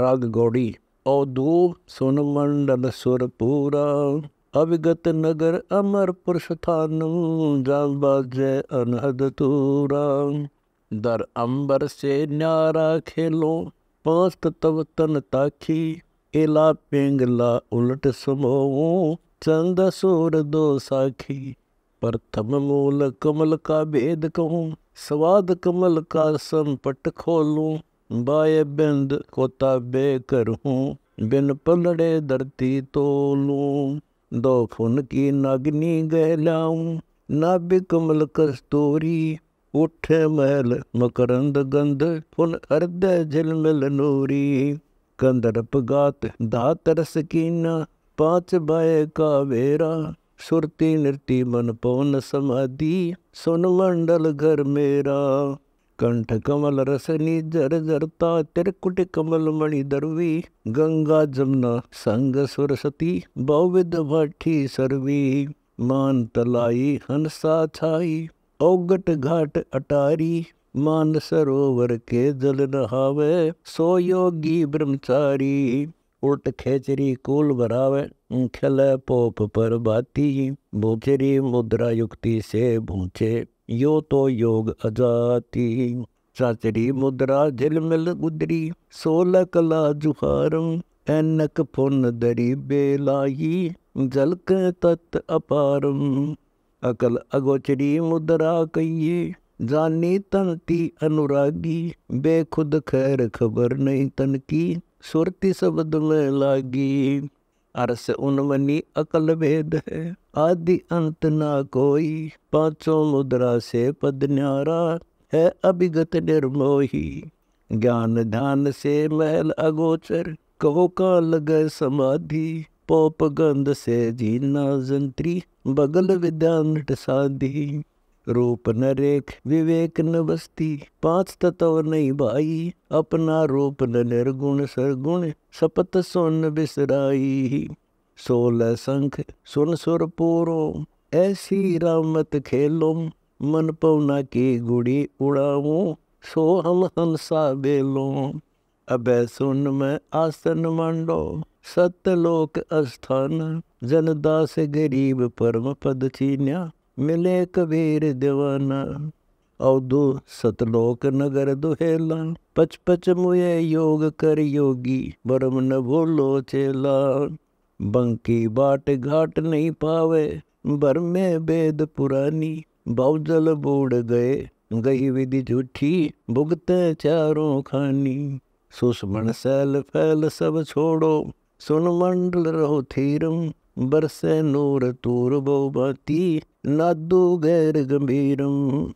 राग गौड़ी औदो सुनमंडल सुरपूरा अविगत नगर अमर पुरुष थानु जाल बाजय अनहद तूरा दर अंबर से न्यारा खेलो पास्त तत्व तन ताखी एला पेंगला उलट समो चंद सूर दो साखी प्रथम मूल कमल का भेद कहूँ स्वाद कमल का संपट खोलूं ਬਾਏ ਬਿੰਦ ਕੋਤਾ ਬੇ ਕਰੂੰ ਬਿਨ ਪਲੜੇ ਧਰਤੀ ਤੋਲੂ ਦੋ ਫੁਨ ਕੀ ਨਗਨੀ ਗਹਿ ਲਾਉਂ ਨਾਭਿ ਕਮਲ ਕਸਤੂਰੀ ਉਠੇ ਮਹਿਲ ਮਕਰੰਦ ਗੰਧ ਫੁਨ ਅਰਧੇ ਜਿਲ ਮਿਲ ਨੂਰੀ ਕੰਦਰ ਪਗਾਤ ਦਾ ਤਰਸ ਕੀਨਾ ਪਾਚ ਬਾਏ ਵੇਰਾ ਸੁਰਤੀ ਨਿਰਤੀ ਮਨ ਪਉਨ ਸਮਾਦੀ ਸੁਨ ਮੰਡਲ ਘਰ ਮੇਰਾ कंठ कमल रसनी जर जरता तिरकुट कमल मणि दरवी गंगा जमुना संग सरस्वती बहुविध भाठी सर्वी मान तलाई हंसा छाई औगट घाट अटारी मान सरोवर के जल नहावे सो योगी ब्रह्मचारी उल्ट खेचरी कूल भरावे खिल पोप पर बाती भूचरी मुद्रा युक्ति से भूचे यो तो योग अजाति ਸਾਚਰੀ ਮੁਦਰਾ ਝਿਲਮਿਲ ਉਦਰੀ ਸੋਲ ਕਲਾ ਜੁਹਾਰੰ ਐਨਕ ਪੁੰਨ ਦਰੀ ਬੇਲਾਈ ਜਲਕ ਤਤ ਅਪਾਰੰ ਅਕਲ ਅਗੋਚਰੀ ਮੁਦਰਾ ਕਈਏ ਜਾਨੀ ਤਨਤੀ ਅਨੁਰਾਗੀ ਬੇਖੁਦ ਖੈਰ ਖਬਰ ਨਹੀਂ ਤਨ ਕੀ ਸੁਰਤੀ ਸ਼ਬਦ ਮੈਂ ਲਾਗੀ अरस उनवनी अकल भेद है आदि अंत ना कोई पांचों मुद्रा से पद न्यारा है अभिगत निर्मोही ज्ञान ध्यान से महल अगोचर कहो का लगे समाधि पोप गंध से जीना जंत्री बगल विद्या साधी रूप न रेख विवेक न बस्ती पांच तत्व नहीं भाई अपना रूप न निर्गुण सरगुण सपत सुन बिसराई सोलह संख सुन सुर पूरो ऐसी रामत खेलो मन पवना की गुड़ी उड़ाऊं सो हम हंसा बेलो अब सुन मैं आसन मांडो सतलोक स्थान जनदास गरीब परम पद चीन्या मिले कबीर दीवाना औदो सतलोक नगर दुहेला पच पच मुए योग कर योगी बरम न भूलो चेला बंकी बाट घाट नहीं पावे बर में वेद पुरानी बहुजल बूढ़ गए गई विधि झूठी भुगते चारों खानी सुषमण सैल फैल सब छोड़ो सुन मंडल रहो थीरम बरसे नूर तूर बहु बाती ਨਾਦੂ ਗੈਰ ਗੰਭੀਰੰ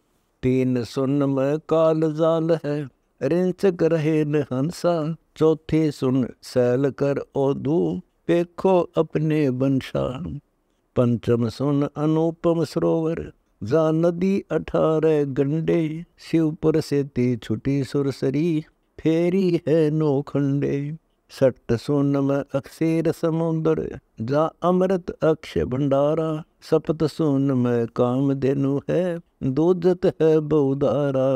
ਤੀਨ ਸੁਨ ਮ ਕਾਲ ਜ਼ਾਲ ਹੈ ਰਿੰਚਕ ਰਹੇ ਨਹੰਸਾ ਚੌਥੀ ਸੁਨ ਸੈਲ ਕਰ ਦੂ ਵੇਖੋ ਆਪਣੇ ਬੰਸ਼ਾ ਪੰਚਮ ਸੁਨ ਅਨੂਪਮ ਸਰੋਵਰ ਜਾ ਨਦੀ 18 ਗੰਡੇ ਸਿਵਪੁਰ ਪਰ ਸੇਤੀ ਛੁਟੀ ਸੁਰਸਰੀ ਫੇਰੀ ਹੈ ਨੋਖੰਡੇ सट सुन में अक्सेर समुद्र जा अमृत अक्ष भंडारा सपत सुन में काम देनु है दोजत है बहुदारा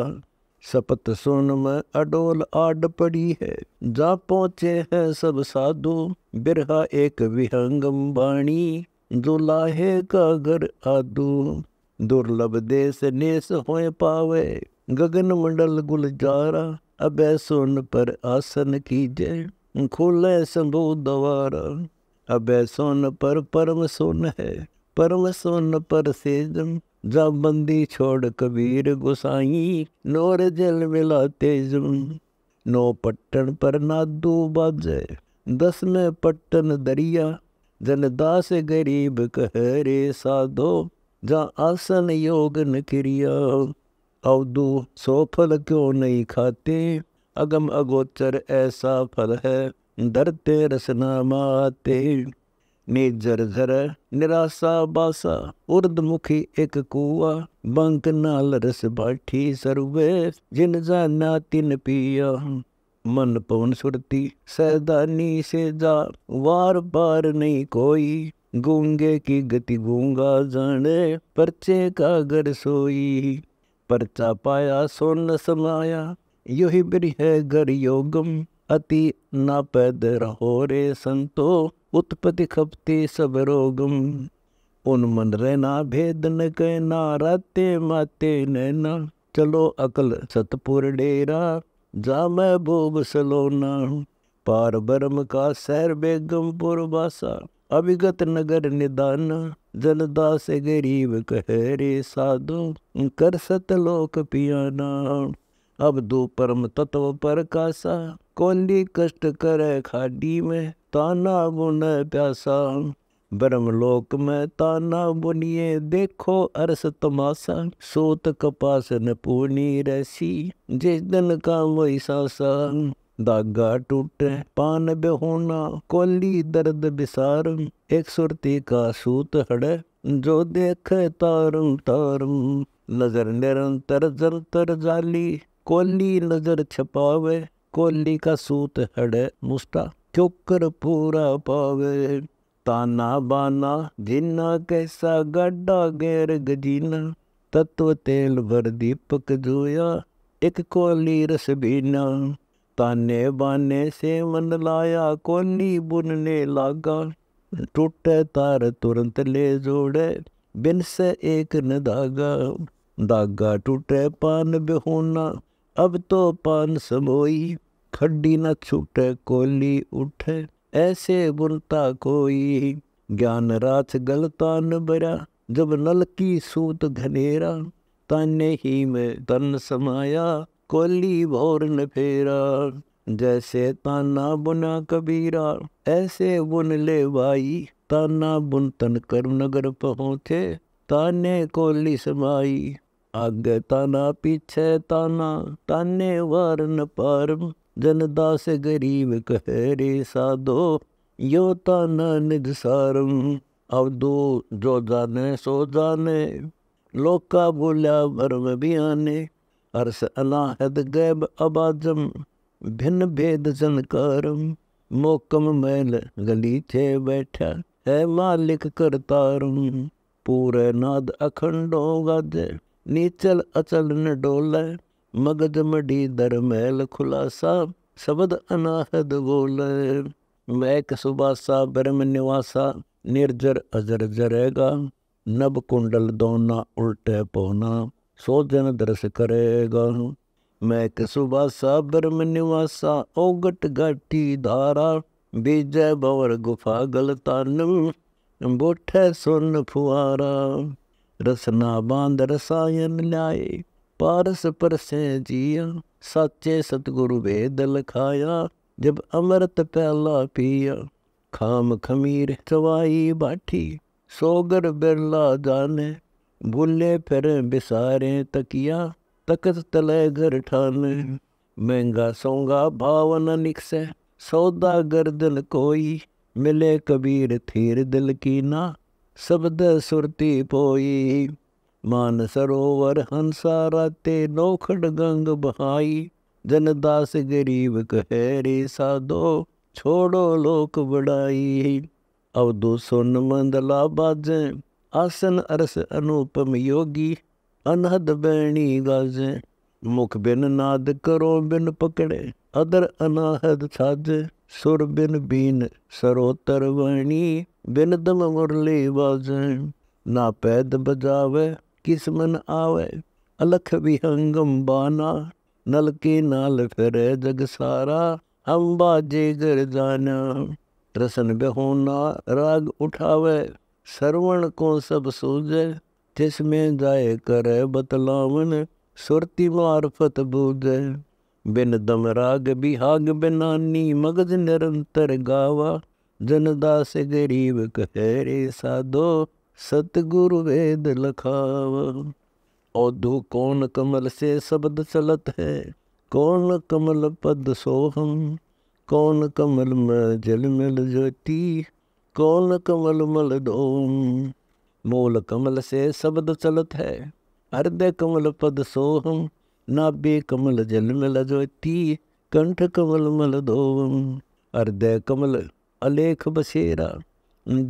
सपत सुन में अडोल आड पड़ी है जा पहुँचे है सब साधु बिरहा एक विहंगम बाणी जो लाहे का घर आदू दुर्लभ देश नेस होए पावे गगन मंडल गुलजारा अब सुन पर आसन की जय खुले शंभु द्वारा अब सुन पर परम सोन है परम सोन पर सेजम जा बंदी छोड़ कबीर गोसाई नोर जल मिला तेजम नौ पट्टन पर ना बाजे दस में पट्टन दरिया जन दास गरीब कह रे साधो जा आसन योगन क्रिया अवधू सोफल क्यों नहीं खाते अगम अगोचर ऐसा फल है डरते रसना माते निजर जर निराशा बासा उर्दमुखी एक कुआ बंक नाल रस भाठी सर्वे जिन जाना तिन पिया मन पवन सुरती सैदानी से जा वार बार नहीं कोई गूंगे की गति गूंगा जाने परचे का गर सोई परचा पाया सोन समाया यो ही बिरी है गर योगम अति ना पैद रहो रे संतो उत्पत्ति खपति सब रोगम उन मन रहना भेद न कहना राते माते नैना चलो अकल सतपुर डेरा जा मैं बोब सलोना पार ब्रह्म का सैर बेगमपुर बासा अभिगत नगर निदान जनता से गरीब कह रे साधु कर सतलोक पियाना अब दो परम तत्व पर कासा कोली कष्ट करे खाडी में ताना बुन प्यासा लोक में ताना बुनिए देखो अरस तमाशा सोत कपास न पूर्णी रसी जिस दिन का वही सासा दागा टूटे पान बेहोना कोली दर्द बिसार एक सुरती का सूत हड़े जो देख तारम तारम नजर निरंतर जर तर जाली कोली नजर छपावे कोली का सूत हड़े मुस्ता चोकर पूरा पावे ताना बाना जिन्ना कैसा गाडा गैर गजीना तत्व तेल भर दीपक जोया एक कोली रसबीना ताने बाने से मन लाया कोली बुनने लागा टूटे तार तुरंत ले जोड़े बिन से एक न धागा धागा टूटे पान बिहोना अब तो पान समोई खड्डी न छूटे कोली उठे ऐसे बुनता कोई ज्ञान राछ गलता न बरा जब नल की सूत घनेरा तने ही में तन समाया कोली भोर न फेरा जैसे ताना बुना कबीरा ऐसे बुन ले भाई ताना बुन तन कर नगर पहुँचे ताने कोली समाई आगे ताना पीछे ताना ताने वारन पारम जनता से गरीब कह रे साधो यो ताना निज सारम अब दो जो जाने सो जाने लोका बोल्या भरम भी आने अनाहद गैब अबाजम भिन्न भेद जनकारम मोकम मैल गलीचे बैठा है मालिक करतारम पूरे नाद अखंडो गाजे नीचल अचल न डोले मगध मडी दर महल खुलासा शब्द अनाहद बोले मैक सुबासा ब्रह्म निवासा निर्जर अजर जरेगा नब कुंडल दोना उल्टे पोना सोजन दर्श करेगा मैक सुबासा ब्रह्म निवासा ओगट घाटी धारा बीजय बवर गुफा गलतानम बोठे सुन फुआरा रसना बांध रसायन लाए पारस पर से जिया साचे सतगुरु वेद लखाया जब अमृत पहला पिया खाम खमीर चवाई बाठी सोगर बिरला जाने भूले फिर बिसारे तकिया तकत तले घर ठाने महंगा सोंगा भाव न निकसे सौदा गर्दन कोई मिले कबीर थीर दिल की ना ਸਬਦ ਸੁਰਤੀ ਪੋਈ ਮਨ ਸਰੋਵਰ ਹੰਸਾਰਾ ਤੇ ਨੋਖੜ ਗੰਗ ਬਹਾਈ ਜਨ ਦਾਸ ਗਰੀਬ ਕਹੇ ਰੇ ਸਾਦੋ ਛੋੜੋ ਲੋਕ ਅਬ ਦੋ ਸੁਨ ਮੰਦਲਾ ਬਾਜੈ ਆਸਨ ਅਰਸ ਅਨੂਪਮ ਯੋਗੀ ਅਨਹਦ ਬੈਣੀ ਗਾਜੈ ਮੁਖ ਬਿਨ ਨਾਦ ਕਰੋ ਬਿਨ ਪਕੜੇ ਅਦਰ ਅਨਾਹਦ ਸਾਜੈ सुर बिन बीन सरोतर वणी बिन दम मुरली बाजें ना पैद बजावे किस्मन आवे अलख विहंगम बाना नल के नाल फिरे जग सारा हम बाजे गर जाना रसन बहोना राग उठावे सरवण को सब सूझे जिसमें जाए करे बतलावन सुरती मार्फत बूझे बिन दम राग बिहाग बिनानी मगज निरंतर गावा जन दास गरीब कह साधो सतगुरु वेद लखावा औधु कौन कमल से शब्द चलत है कौन कमल पद सोहम कौन कमल में मिल ज्योति कौन कमल मल डोम मोल कमल से शब्द चलत है हृदय कमल पद सोहम ਨਾਭੇ ਕਮਲ ਜਲ ਮਿਲ ਜੋਤੀ ਕੰਠ ਕਮਲ ਮਲ ਦੋਵਮ ਅਰਧੇ ਕਮਲ ਅਲੇਖ ਬਸੇਰਾ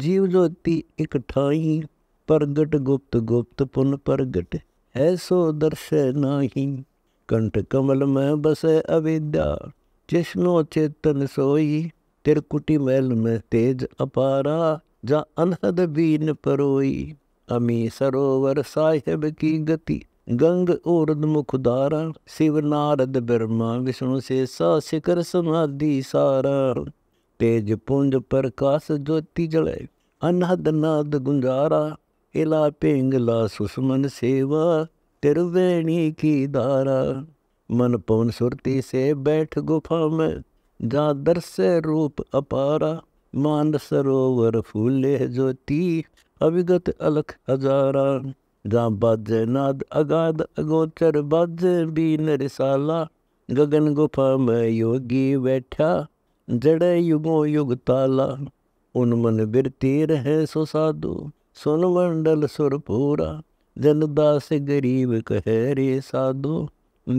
ਜੀਵ ਜੋਤੀ ਇਕ ਠਾਈ ਪ੍ਰਗਟ ਗੁਪਤ ਗੁਪਤ ਪੁਨ ਪ੍ਰਗਟ ਐਸੋ ਦਰਸੈ ਨਾਹੀ ਕੰਠ ਕਮਲ ਮੈਂ ਬਸੈ ਅਵਿਦਿਆ ਜਿਸਨੋ ਚੇਤਨ ਸੋਈ ਤਿਰ ਕੁਟੀ ਮਹਿਲ ਮੈਂ ਤੇਜ ਅਪਾਰਾ ਜਾਂ ਅਨਹਦ ਬੀਨ ਪਰੋਈ ਅਮੀ ਸਰੋਵਰ ਸਾਹਿਬ ਕੀ ਗਤੀ गंग ओरद मुखदारा शिव नारद ब्रह्मा विष्णु से सा शिखर समाधि सारा तेज पुंज प्रकाश ज्योति जले अनहद नाद गुंजारा इला पेंगला सुषमन सेवा त्रिवेणी की दारा मन पवन सुरती से बैठ गुफा में जा दर्श्य रूप अपारा मान सरोवर फूले ज्योति अविगत अलख हजारा जहाँ नाद अगाध अगोचर बज बीन रिसाला गगन गुफा में योगी बैठा जड़े युगो युग ताला उन्मन बिरती रहे सो साधु सुन मंडल सुर पूरा जन दास गरीब कहे रे साधु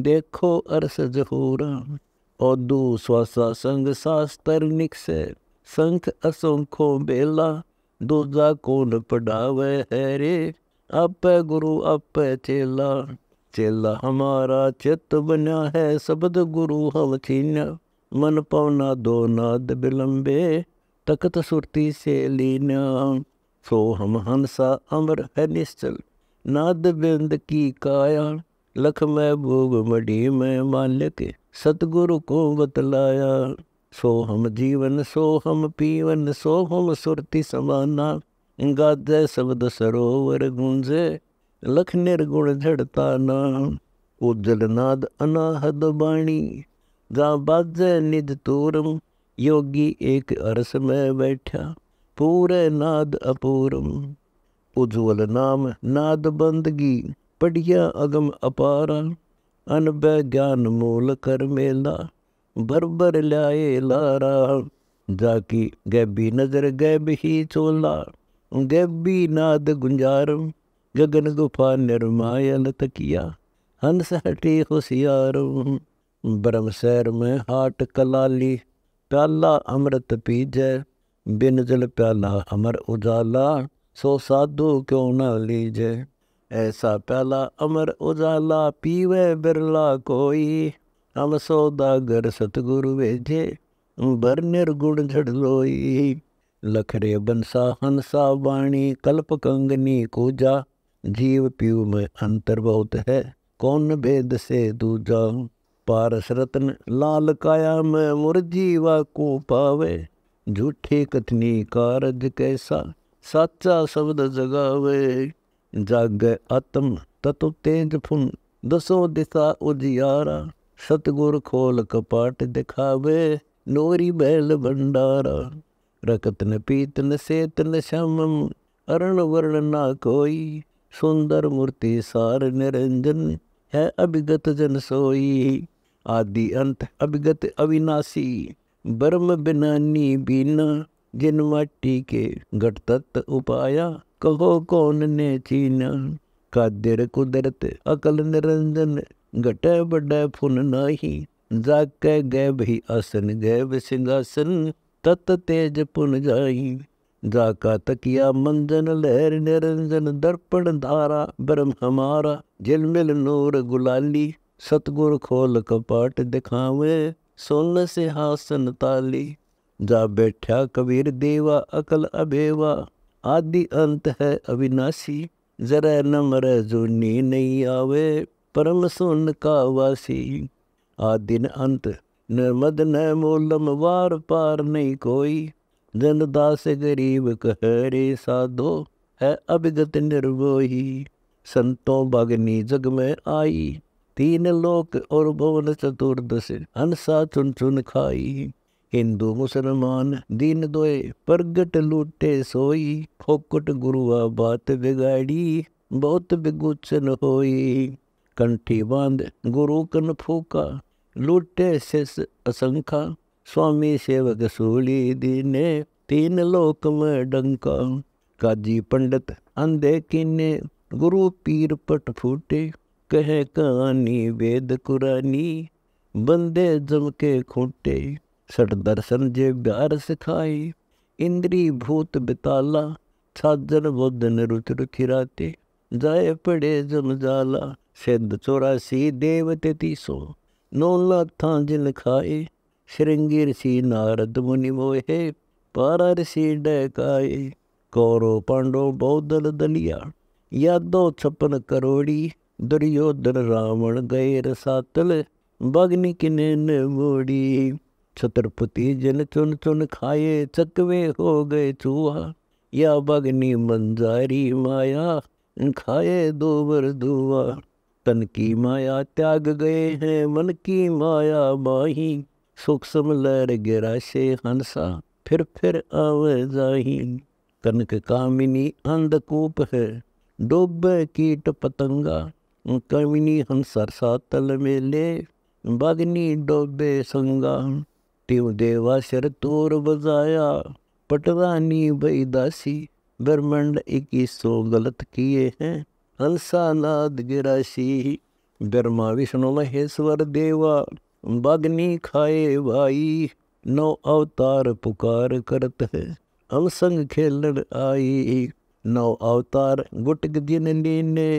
देखो अरस जहूरा और दू स्वासा संग शास्त्र निकसे संख असंखो बेला दूजा कोन पढ़ावे है रे अप गुरु अप चेला चेला हमारा चित बना है सबद गुरु हवचीन मन पवना दो नाद बिलंबे तकत सुरती से लीन सो हम हंसा अमर है निश्चल नाद बिंद की काया लख भोग मडी में मालिक सतगुरु को बतलाया सो हम जीवन सो हम पीवन सो हम सुरती समाना गाते शब्द सरोवर गूंजे लख निर्गुण झड़ता नाम उज्जल नाद अनाहद बाणी गा बाजे निज तूरम योगी एक अरस में बैठा पूरे नाद अपूरम उज्ज्वल नाम नाद बंदगी पढ़िया अगम अपारा अनब ज्ञान मूल कर मेला बरबर लाए लारा जाकी गैबी नजर गैब ही चोला ਗੱਬੀ ਨਾਦ ਗੁੰਜਾਰਮ ਗਗਨ ਗੁਫਾ ਨਿਰਮਾਇਲ ਤਕੀਆ ਹੰਸ ਹਟੇ ਹੁਸਿਆਰਮ ਬ੍ਰਹਮ ਸੈਰ ਮੈਂ ਹਾਟ ਕਲਾਲੀ ਪਿਆਲਾ ਅੰਮ੍ਰਿਤ ਪੀਜੈ ਬਿਨ ਜਲ ਪਿਆਲਾ ਅਮਰ ਉਜਾਲਾ ਸੋ ਸਾਧੂ ਕਿਉ ਨਾ ਲੀਜੈ ਐਸਾ ਪਿਆਲਾ ਅਮਰ ਉਜਾਲਾ ਪੀਵੇ ਬਿਰਲਾ ਕੋਈ ਹਮ ਸੋ ਦਾਗਰ ਸਤਗੁਰੂ ਵੇਜੇ ਬਰ ਨਿਰਗੁਣ ਝੜ ਲੋਈ लखरे बंसा हंसा वाणी कल्प कंगनी कोजा जीव पीव में अंतर बहुत है कौन भेद से दूजा पारस रत्न लाल काया में मुरजीवा को पावे झूठे कथनी कारज कैसा साचा शब्द जगावे जाग आत्म तत्व तेज फुन दसो दिशा उजियारा सतगुर खोल कपाट दिखावे नोरी बैल भंडारा रकतन पीतन सेतन श्यामम अरण वर्ण कोई सुंदर मूर्ति सार निरंजन है अभिगत जन सोई आदि अंत अभिगत अविनाशी ब्रह्म बिनानी बीना जिन माटी के घट तत्व उपाया कहो कौन ने चीना कादिर कुदरत अकल निरंजन घट बड़ फुन नाही जाके गैब ही आसन गैब सिंहासन तत तेज पुन जाई जाका तकिया मंजन लहर निरंजन दर्पण धारा ब्रह्म हमारा झिलमिल नूर गुलाली सतगुर खोल कपाट दिखावे सोल से हासन ताली जा बैठा कबीर देवा अकल अभेवा आदि अंत है अविनाशी जरा नमर जो नी नहीं आवे परम सुन का वासी आदिन अंत ਨਿਰਮਦ ਨੈ ਮੋਲਮ ਵਾਰ ਪਾਰ ਨਹੀਂ ਕੋਈ ਦਿਨ ਦਾਸ ਗਰੀਬ ਕਹਰੇ ਸਾਧੋ ਹੈ ਅਭਿਗਤ ਨਿਰਵੋਹੀ ਸੰਤੋ ਬਗਨੀ ਜਗ ਮੈਂ ਆਈ ਤੀਨ ਲੋਕ ਔਰ ਭਵਨ ਚਤੁਰ ਦਸ ਅਨਸਾ ਚੁਨ ਚੁਨ ਖਾਈ ਹਿੰਦੂ ਮੁਸਲਮਾਨ ਦਿਨ ਦੋਏ ਪ੍ਰਗਟ ਲੂਟੇ ਸੋਈ ਫੋਕਟ ਗੁਰੂ ਆ ਬਾਤ ਵਿਗਾੜੀ ਬਹੁਤ ਬਿਗੁਚਨ ਹੋਈ ਕੰਠੀ ਬੰਦ ਗੁਰੂ ਕਨ ਫੂਕਾ ਲੁੱਟੇ ਸਿਸ ਅਸੰਖਾ ਸੁਆਮੀ ਸੇਵਕ ਸੂਲੀ ਦੀਨੇ ਤੀਨ ਲੋਕ ਮੈਂ ਡੰਕਾ ਕਾਜੀ ਪੰਡਤ ਅੰਦੇ ਕੀਨੇ ਗੁਰੂ ਪੀਰ ਪਟ ਫੂਟੇ ਕਹੇ ਕਹਾਣੀ ਵੇਦ ਕੁਰਾਨੀ ਬੰਦੇ ਜਮ ਕੇ ਖੋਟੇ ਸਟ ਦਰਸ਼ਨ ਜੇ ਬਿਆਰ ਸਿਖਾਈ ਇੰਦਰੀ ਭੂਤ ਬਿਤਾਲਾ ਸਾਜਨ ਬੁੱਧਨ ਰੁਤ ਰਖਿਰਾਤੇ ਜਾਏ ਪੜੇ ਜਮ ਜਾਲਾ ਸਿੱਧ 84 ਦੇਵਤੇ 300 नौला था जिल खाए श्रृंगिर सी नारद मुनि मोहे पारा ऋषि डकाए कौरव पांडव बौद्धल दलिया यादव छप्पन करोड़ी दुर्योधन रावण गए रसातल भगन किने न मोड़ी छत्रपति जन चुन चुन खाए चकवे हो गए चूहा या भगनी मंजारी माया खाए दोबर दुआ तन की माया त्याग गए हैं मन की माया माही सुख लहर गिरा से हंसा फिर फिर आव जाही कनक कामिनी अंधकूप है डोब कीट पतंगा कामिनी हंसर सातल में ले बागनी डोबे संगा त्यों देवा सिर तोर बजाया पटवानी बई दासी ब्रह्मंड इक्कीस सौ गलत किए हैं गिरासी ब्रह्मा विष्णु महेश्वर देवा बग्नि खाए भाई नौ अवतार पुकार करत है हम संग खेलन आई नौ अवतार गुटक दिन ने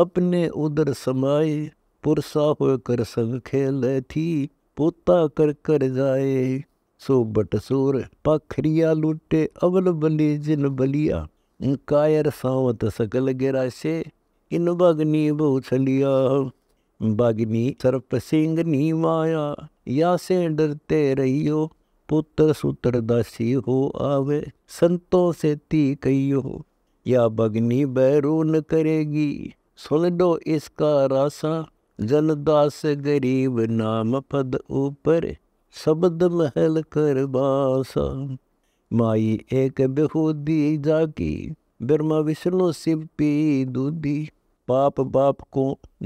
अपने उदर समाये पुरसा होकर संग खेल थी पोता कर कर जाए सो बट सूर पखरिया लुटे अवल बलि जिन बलिया कायर सावत सकल गिरा से किन बागनी भूसलिया बागनी सर्प सिंह नी माया या से डरते रहियो पुत्र सूत्र दासी हो आवे संतों से ती कहियो या बगनी बैरून करेगी सुन डो इसका रासा जनदास गरीब नाम पद ऊपर शब्द महल कर बासा माई एक बेहूदी जाकी ब्रह्मा विष्णु शिव पी दूधी बाप बाप को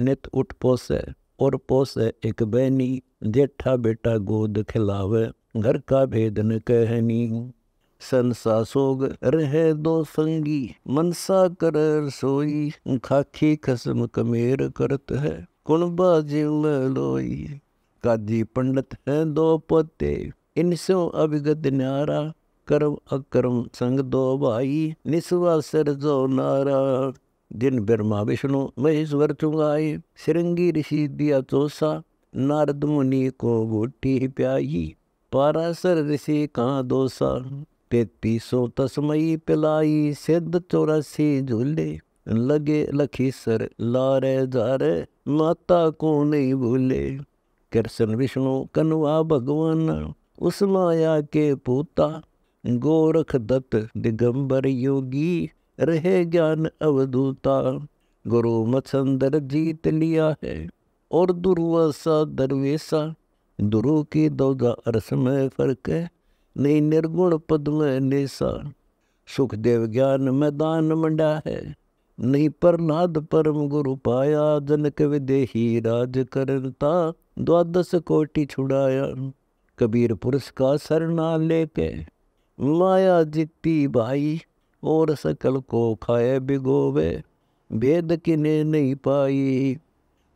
नित उठ पोसे और पोसे एक बहनी जेठा बेटा गोद खिलावे घर का भेद न कहनी संसा सोग रहे दो संगी मनसा कर सोई खाखी खसम कमेर करत है कुणबा जीव लोई काजी पंडित है दो पोते इनसे अभिगत न्यारा कर्म अकर्म संग दो भाई निस्वा सर जो नारा din Brahma Vishnu मैं स्मृतुगा श्रृंगी ऋषि दिया तोसा नारद मुनि को गोठी प्याई पारासर ऋषि कहाँ दोसा तेती सो तस्मयी पिलाई सिद्ध चौरासी झूले लगे लखीसर लारे जारे माता को नहीं भूले कृष्ण विष्णु कनवा भगवान उस माया के पूता गोरख दत्त दिगंबर योगी रहे ज्ञान अवधूता गुरु मछंदर जीत लिया है और दुर्वासा दरवेशा दुरु की दौदा अरस में फर्क है नहीं निर्गुण पद में निशा सुखदेव ज्ञान मैदान मंडा है नहीं प्रहलाद परम गुरु पाया जनक विदेही राज करता द्वादश कोटि छुड़ाया कबीर पुरुष का सरना लेके माया जीती भाई और सकल को खाए बिगोवे भेद किने नहीं पाई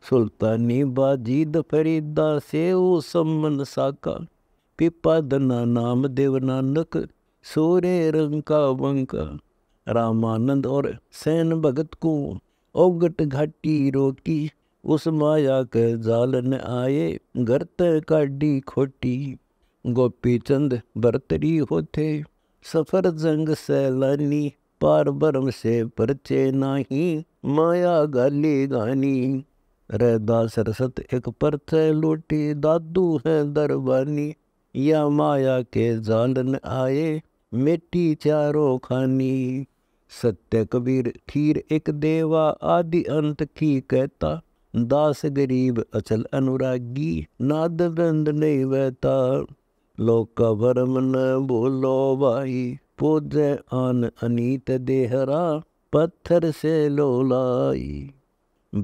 सुल्तानी बाजीद फरीदा से ओ सम्मन साका पिपा दना नाम देव नानक सूर्य रंका वंका रामानंद और सैन भगत को औगट घाटी रोकी उस माया के जाल न आए गर्त काडी खोटी गोपी चंद बरतरी होते सफर जंग सैलानी पार भरम से परचे नाही माया गाली गानी दास रसत एक परथय लूटी दादू है दरबानी या माया के जालन आए मिट्टी चारो खानी सत्य कबीर खीर एक देवा आदि अंत की कहता दास गरीब अचल अनुरागी नाद बंद नहीं बहता लोक भरम न बोलो भाई पोज आन अनीत देहरा पत्थर से लोलाई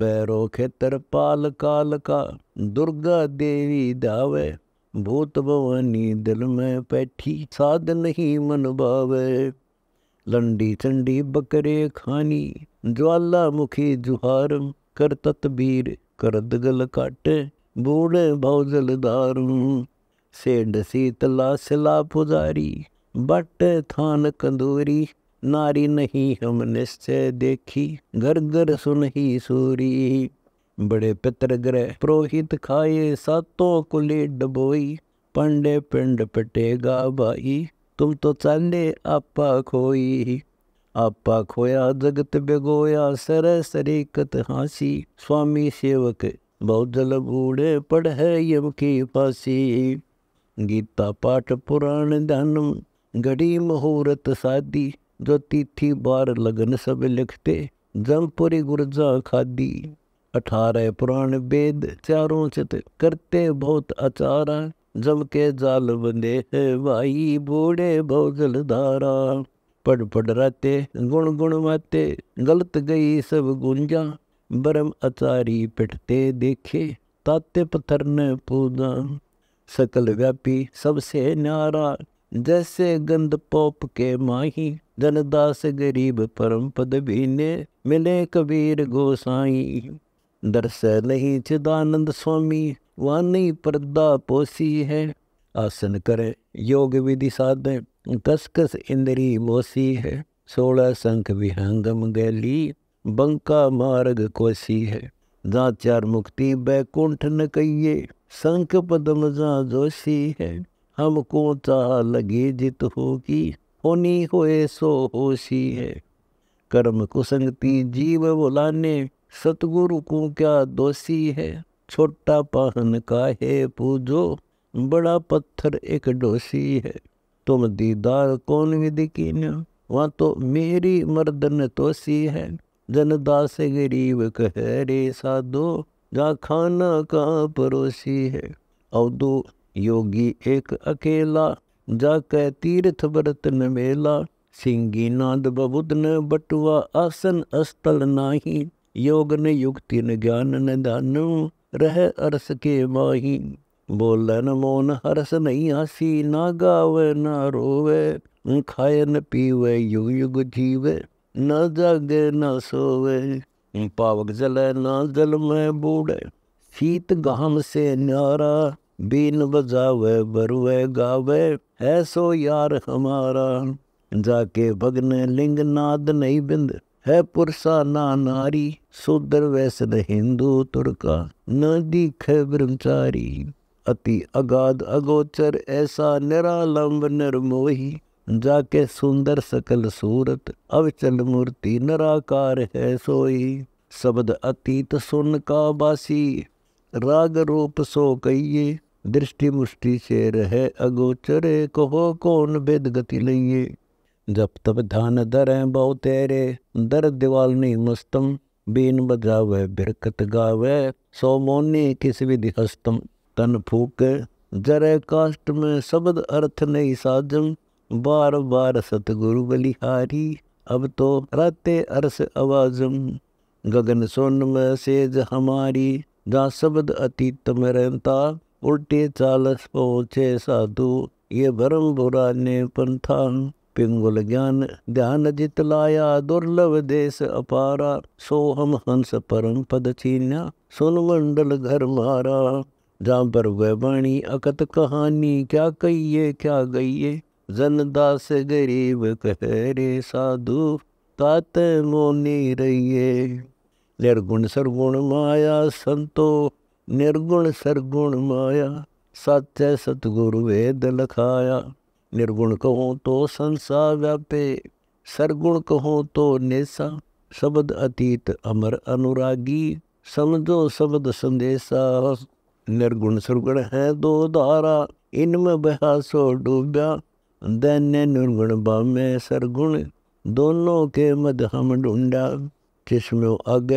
बैरो खेतर पाल काल का दुर्गा देवी दावे भूत भवानी दिल में बैठी साध नहीं मन भावे लंडी चंडी बकरे खानी ज्वालामुखी जुहार कर तत्बीर कर दगल काटे बूढ़े भाव जलदारू सेड शीतला सिला पुजारी बट थान कंदूरी नारी नहीं हम निश्चय देखी घर घर ही सूरी बड़े पितर ग्रह पुरोहित खाए सातों कुले डबोई पंडे पिंड पटेगा भाई तुम तो चाले आपा खोई आपा खोया जगत बेगोया सर सरीकत हासी स्वामी सेवक बहुत जल बूढ़े पढ़ है यम की फांसी गीता पाठ पुराण ध्यानम घड़ी मुहूर्त शादी जो तिथि बार लगन सब लिखते जमपुरी गुर्जा खादी अठारह पुराण वेद चारों चित करते बहुत अचारा जम के जाल बंदे है भाई बूढ़े भोजल धारा पढ़ पढ़ राते गुण गुण माते गलत गई सब गुंजा ब्रह्म अचारी पिटते देखे ताते पत्थर ने पूजा सकल व्यापी सबसे न्यारा जैसे गंध पोप के माही धनदास गरीब परम पद भीने मिले कबीर गोसाई दर्श नहीं चिदानंद स्वामी वानी पर्दा पोसी है आसन करे योग विधि साधे कसकस इंद्री मोसी है सोलह संख विहंगम गैली बंका मार्ग कोसी है जहाँ मुक्ति बैकुंठ न कहिए संकप पदमजा जोशी है हमको चाह लगे जित होगी होनी होए सो होशी है कर्म कुसंगती जीव बुलाने सतगुरु को क्या दोषी है छोटा पाहन का है पूजो बड़ा पत्थर एक डोसी है तुम दीदार कौन विधि की वहाँ तो मेरी मर्दन तोसी है जनदास गरीब कह रे साधो जा खाना का परोसी है और दो योगी एक अकेला जा तीर्थ व्रत न मेला सिंगी नाद बबुद न बटुआ आसन स्थल नाही योग न युक्ति न ज्ञान न दानु रह अरस के माही बोलन मौन हरस नहीं हसी ना गावे ना रोवे खाए न पीवे युग युग जीवे न जागे न सोवे पावक जल ना जल में बूढ़ शीत गाम से न्यारा बीन बजावे बरुए गावे ऐसो यार हमारा जाके भगने लिंग नाद नहीं बिंद है पुरसा ना नारी शूद्र वैश्य हिंदू तुड़का न दीखे ब्रह्मचारी अति अगाध अगोचर ऐसा निरालंब निर्मोही जाके सुंदर सकल सूरत अवचल मूर्ति नराकार है सोई शब्द अतीत सुन का बासी राग रूप सो कहिए दृष्टि मुष्टि से रहे अगोचरे कहो कौन भेद गति लइये जब तब ध्यान दर बहु तेरे दर नहीं मस्तम बीन बजावे बिरकत गावे सोमोनी किस विधि हस्तम तन फूक जरे काष्ट में शब्द अर्थ नहीं साजम बार बार सतगुरु बलिहारी अब तो रहते अरस आवाजम गगन सोन में सेज हमारी जहाँ शब्द अतीत में उल्टे चालस पहुँचे साधु ये भरम बुरा ने पंथा पिंगुल ज्ञान ध्यान जित लाया दुर्लभ देश अपारा सोहम हंस परम पद छीना सुन मंडल घर मारा जहाँ पर वह अकत कहानी क्या कहिए क्या गइये जन दास गरीब कह रे साधु तात मोनी रहिए निर्गुण सरगुण माया संतो निर्गुण सरगुण माया ਸਾਚੈ ਸਤਗੁਰ ਵੇਦ ਲਖਾਇਆ ਨਿਰਗੁਣ ਕਹੋ ਤੋ ਸੰਸਾ ਵਿਆਪੇ ਸਰਗੁਣ ਕਹੋ ਤੋ ਨੇਸਾ ਸ਼ਬਦ ਅਤੀਤ ਅਮਰ ਅਨੁਰਾਗੀ ਸਮਝੋ ਸ਼ਬਦ ਸੰਦੇਸਾ ਨਿਰਗੁਣ ਸਰਗੁਣ ਹੈ ਦੋ ਧਾਰਾ ਇਨਮ ਬਹਾਸੋ ਡੂਬਿਆ दैन्य निर्गुण बामे सरगुण दोनों के मद हम ढूंढा किसमें अग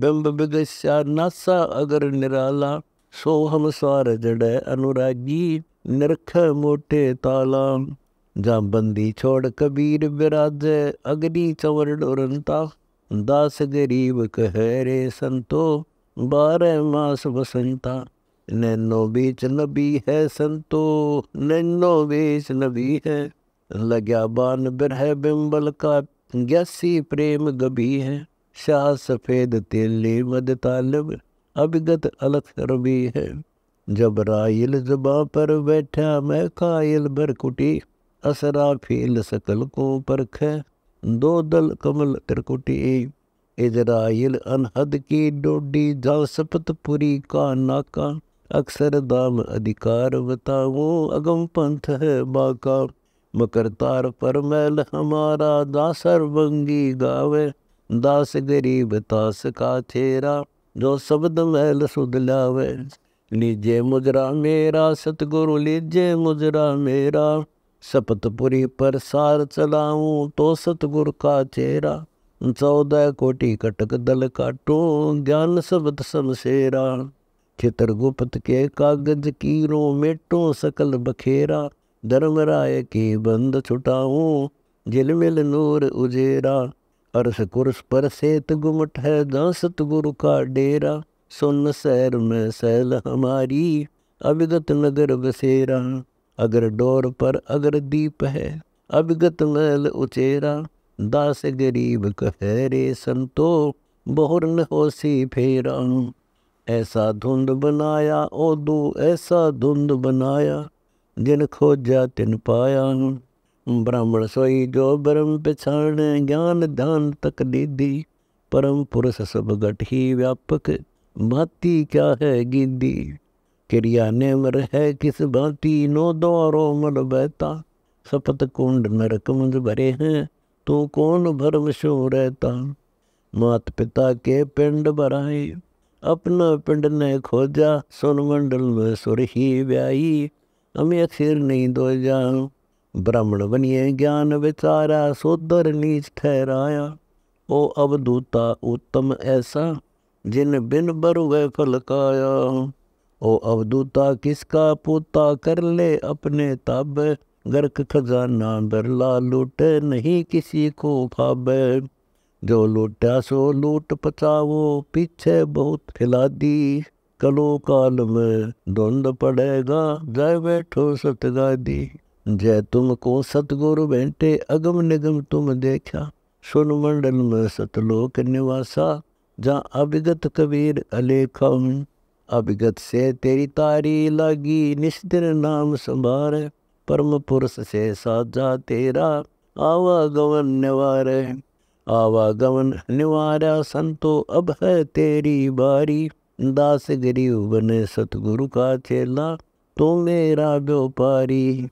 बिंब बिगस्या नासा अगर निराला सो हम सार जड़े अनुरागी निरख मोटे ताला ਜਾਂ ਬੰਦੀ ਛੋੜ ਕਬੀਰ ਬਿਰਾਜੇ ਅਗਨੀ ਚਵਰ ਡੋਰੰਤਾ ਦਾਸ ਗਰੀਬ ਕਹੇ ਰੇ ਸੰਤੋ ਬਾਰੇ ਮਾਸ ਬਸੰਤਾ नैनो बीच नबी है संतो नैनो बीच नबी है लग्या बान है बिम्बल का ग्यासी प्रेम गभी है शाह सफ़ेद तेली मद तालब अभिगत अलख रबी है जब राइल जबा पर बैठा मैं कायल बरकुटी असरा फील सकल को परख दो दल कमल त्रिकुटी इजराइल अनहद की डोडी जा सपतपुरी का नाका अक्सर दाम अधिकार बताओ अगम पंथ है बाका मकर तार पर मैल हमारा दासर बंगी गावे दास गरीब तास का थेरा जो शब्द मैल सुध लावे लीजे मुजरा मेरा सतगुरु लीजे मुजरा मेरा सपतपुरी पर सार चलाऊं तो सतगुर का चेहरा चौदह कोटि कटक दल काटू ज्ञान शब्द समशेरा चित्रगुप्त के कागज कीरो मेटो सकल बखेरा धर्म राय के बंद छुटाऊँ जिलमिल नूर उजेरा अरस कुर्स पर सेत गुमट है दासत गुरु का डेरा सुन सैर में सैल हमारी अभिगत नगर बसेरा अगर डोर पर अगर दीप है अभिगत मैल उचेरा दास गरीब कहे रे संतो बहुर न हो सी फेरा ऐसा धुंध बनाया ओ दू ऐसा धुंध बनाया जिन खोजा तिन पाया ब्राह्मण सोई जो ब्रह्म पिछाण ज्ञान ध्यान तक दीदी परम पुरुष सब गठ ही व्यापक भांति क्या है गिदी क्रिया निम्र है किस भांति नो द्वारो मल बहता सपत कुंड नरक मुझ भरे हैं तू कौन भरम शो रहता मात पिता के पिंड भराए अपना पिंड ने खोजा सोनमंडल में सुरही ब्याई हमें अखीर नहीं दो जान ब्राह्मण बनिए ज्ञान विचारा सोदर नीच ठहराया ओ अवधूता उत्तम ऐसा जिन बिन बर वह फलकाया ओ अवधूता किसका पोता कर ले अपने तब गर्क खजाना बरला लूटे नहीं किसी को फाबे जो लूटा सो लूट पचावो पीछे बहुत खिला दी कलो काल में धुंध पड़ेगा जय बैठो सतगादी जय तुमको सतगुरु बैठे अगम निगम तुम देखा सुन मंडल में सतलोक निवासा जा अभिगत कबीर अलेखा अभिगत से तेरी तारी लागी निस्तर नाम संभार परम पुरुष से साजा तेरा आवा गवन निवार आवागमन निवारा संतो अब है तेरी बारी दास गरीब बने सतगुरु का चेला तो मेरा व्यापारी